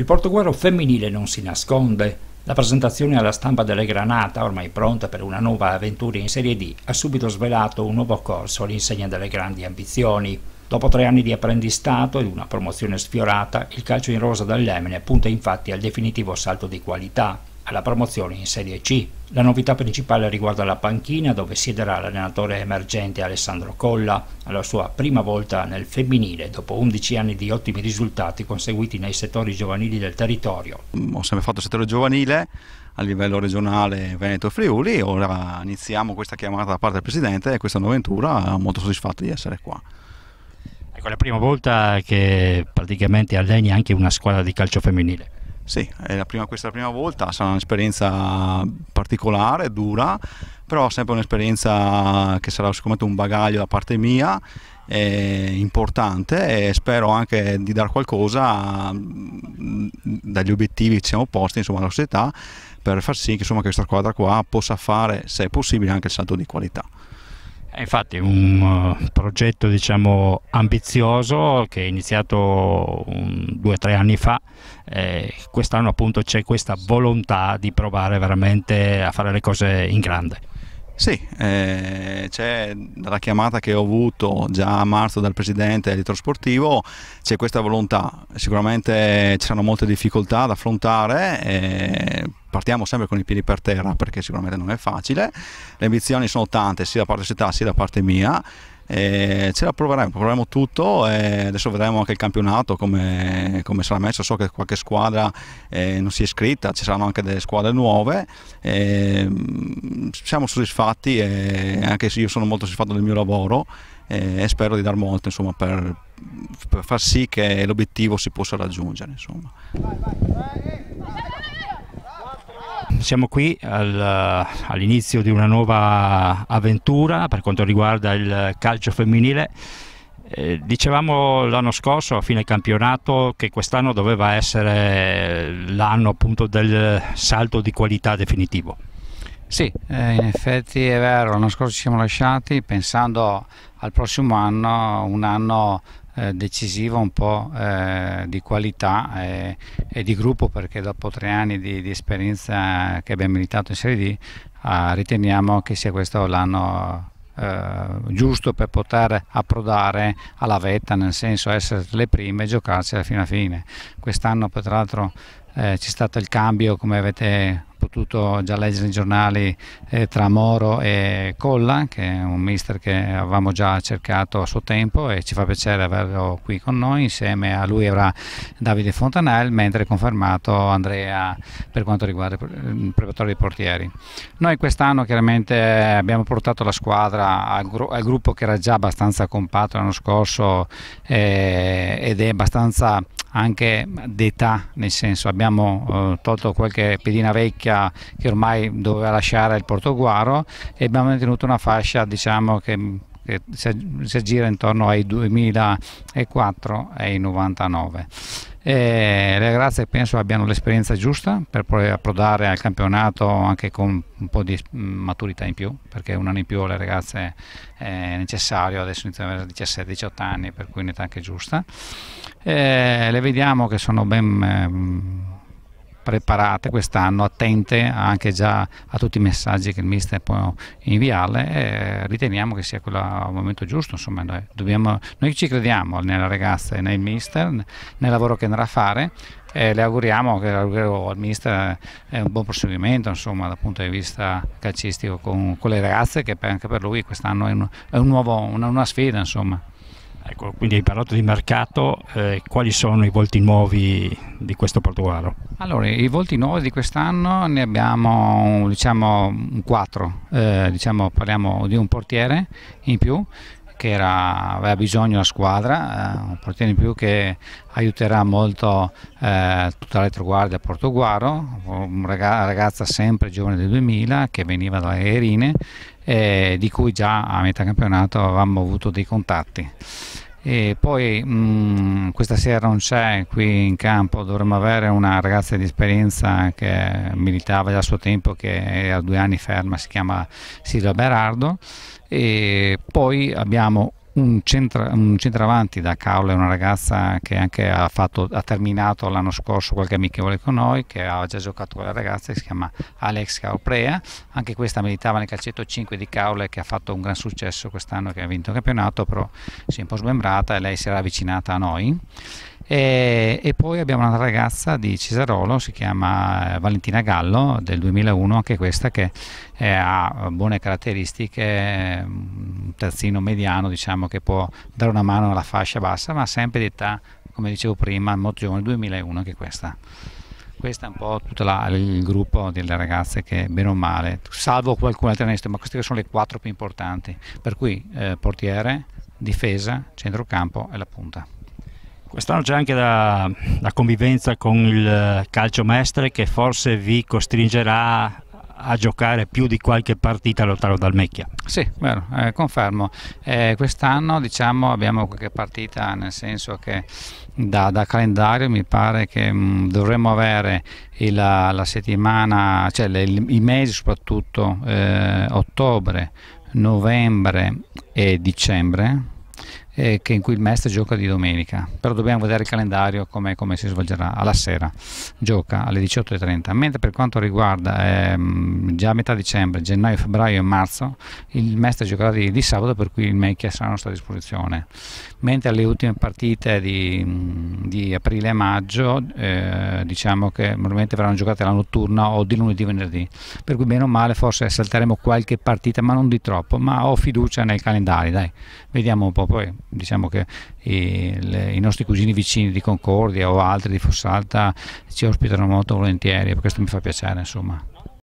Il Portogallo femminile non si nasconde. La presentazione alla stampa delle Granata, ormai pronta per una nuova avventura in Serie D, ha subito svelato un nuovo corso all'insegna delle grandi ambizioni. Dopo tre anni di apprendistato ed una promozione sfiorata, il calcio in rosa dall'Emene punta infatti al definitivo salto di qualità alla promozione in Serie C. La novità principale riguarda la panchina dove siederà l'allenatore emergente Alessandro Colla alla sua prima volta nel femminile dopo 11 anni di ottimi risultati conseguiti nei settori giovanili del territorio. Ho sempre fatto settore giovanile a livello regionale Veneto e Friuli, ora iniziamo questa chiamata da parte del Presidente e questa nuova avventura, molto soddisfatto di essere qua. Ecco, è la prima volta che praticamente alleni anche una squadra di calcio femminile. Sì, è la prima, questa è la prima volta, sarà un'esperienza particolare, dura, però sempre un'esperienza che sarà sicuramente un bagaglio da parte mia importante e spero anche di dar qualcosa mm, dagli obiettivi che ci siamo posti insomma alla società per far sì che insomma, questa squadra qua possa fare se è possibile anche il salto di qualità. È eh, infatti un eh, progetto diciamo, ambizioso che è iniziato un, due o tre anni fa, eh, quest'anno appunto c'è questa volontà di provare veramente a fare le cose in grande. Sì, eh, c'è dalla chiamata che ho avuto già a marzo dal presidente elettrosportivo, c'è questa volontà, sicuramente ci saranno molte difficoltà da affrontare, eh, partiamo sempre con i piedi per terra perché sicuramente non è facile, le ambizioni sono tante sia da parte città sia da parte mia e ce la proveremo, proveremo tutto e adesso vedremo anche il campionato come, come sarà messo, so che qualche squadra eh, non si è iscritta, ci saranno anche delle squadre nuove, e, mm, siamo soddisfatti e anche io sono molto soddisfatto del mio lavoro e spero di dar molto insomma, per, per far sì che l'obiettivo si possa raggiungere. Insomma. Vai, vai, vai siamo qui al, all'inizio di una nuova avventura per quanto riguarda il calcio femminile. Eh, dicevamo l'anno scorso a fine campionato che quest'anno doveva essere l'anno appunto del salto di qualità definitivo. Sì, eh, in effetti è vero, l'anno scorso ci siamo lasciati pensando al prossimo anno, un anno eh, decisivo un po' eh, di qualità e, eh, e, di gruppo perché dopo tre anni di, di esperienza che abbiamo militato in Serie D ah, riteniamo che sia questo l'anno eh, giusto per poter approdare alla vetta, nel senso essere le prime e giocarcela fino alla fine. Quest'anno tra l'altro eh, c'è stato il cambio, come avete potuto già leggere nei giornali eh, tra Moro e Colla, che è un mister che avevamo già cercato a suo tempo e ci fa piacere averlo qui con noi. Insieme a lui avrà Davide Fontanel, mentre è confermato Andrea per quanto riguarda il preparatore dei portieri. Noi quest'anno chiaramente abbiamo portato la squadra al, gru al, gruppo che era già abbastanza compatto l'anno scorso eh, ed è abbastanza anche d'età, nel senso abbiamo eh, tolto qualche pedina vecchia che ormai doveva lasciare il Portoguaro e abbiamo mantenuto una fascia diciamo, che, che si aggira intorno ai 2004 e ai 99. E le ragazze penso abbiano l'esperienza giusta per poi approdare al campionato anche con un po' di maturità in più perché un anno in più alle ragazze eh, è necessario adesso iniziano a 17-18 anni per cui un'età anche giusta e eh, le vediamo che sono ben ehm, preparate quest'anno, attente anche già a tutti i messaggi che il mister può inviarle e riteniamo che sia il momento giusto, insomma noi, dobbiamo, noi ci crediamo nella ragazza e nel mister, nel lavoro che andrà a fare e le auguriamo che al mister eh, un buon proseguimento insomma, dal punto di vista calcistico con, con le ragazze che anche per lui quest'anno è, un, è un nuovo, una, una, sfida insomma. Ecco, quindi hai parlato di mercato, eh, quali sono i volti nuovi di questo Portogallo? Allora, i volti nuovi di quest'anno ne abbiamo diciamo quattro, eh, diciamo, parliamo di un portiere in più che era, aveva bisogno la squadra, eh, un portiere in più che aiuterà molto eh, tutta l'elettroguardia a Portoguaro, una ragazza sempre giovane del 2000 che veniva dalle Erine eh, di cui già a metà campionato avevamo avuto dei contatti. E poi mh, mm, questa sera non c'è qui in campo, dovremmo avere una ragazza di esperienza che militava già a suo tempo, che era due anni ferma, si chiama Silvia Berardo e poi abbiamo un, centra, un centravanti da Caule, una ragazza che anche ha, fatto, ha terminato l'anno scorso qualche amichevole con noi, che ha già giocato con la ragazza, si chiama Alex Cauprea, anche questa militava nel calcetto 5 di Caule che ha fatto un gran successo quest'anno che ha vinto il campionato, però si è un po' smembrata e lei si era avvicinata a noi e, e, poi abbiamo una ragazza di Cesarolo, si chiama eh, Valentina Gallo del 2001, anche questa che eh, ha buone caratteristiche, mm, un terzino mediano diciamo che può dare una mano alla fascia bassa, ma sempre di età, come dicevo prima, molto giovane, 2001 anche questa. Questo è un po' tutto la, il gruppo delle ragazze che bene o male, salvo qualcuna altra ma queste sono le quattro più importanti, per cui eh, portiere, difesa, centrocampo e la punta. Quest'anno c'è anche la, la, convivenza con il eh, calcio mestre che forse vi costringerà a giocare più di qualche partita lontano dal Mecchia. Sì, vero, eh, confermo. Eh, quest'anno diciamo, abbiamo qualche partita nel senso che da, da calendario mi pare che mh, mm, dovremmo avere il, la, settimana, cioè le, i mesi soprattutto eh, ottobre, novembre e dicembre eh, in cui il Mestre gioca di domenica, però dobbiamo vedere il calendario come, come si svolgerà alla sera, gioca alle 18.30, mentre per quanto riguarda ehm, già metà dicembre, gennaio, febbraio e marzo, il Mestre giocherà di, di sabato per cui il Mecchia sarà a nostra disposizione, mentre le ultime partite di, di aprile e maggio eh, diciamo che normalmente verranno giocate la notturna o di lunedì venerdì, per cui meno male forse salteremo qualche partita ma non di troppo, ma ho fiducia nei calendari, dai, vediamo un po' poi diciamo che i, le, i, nostri cugini vicini di Concordia o altri di Fossalta ci ospitano molto volentieri, questo mi fa piacere insomma.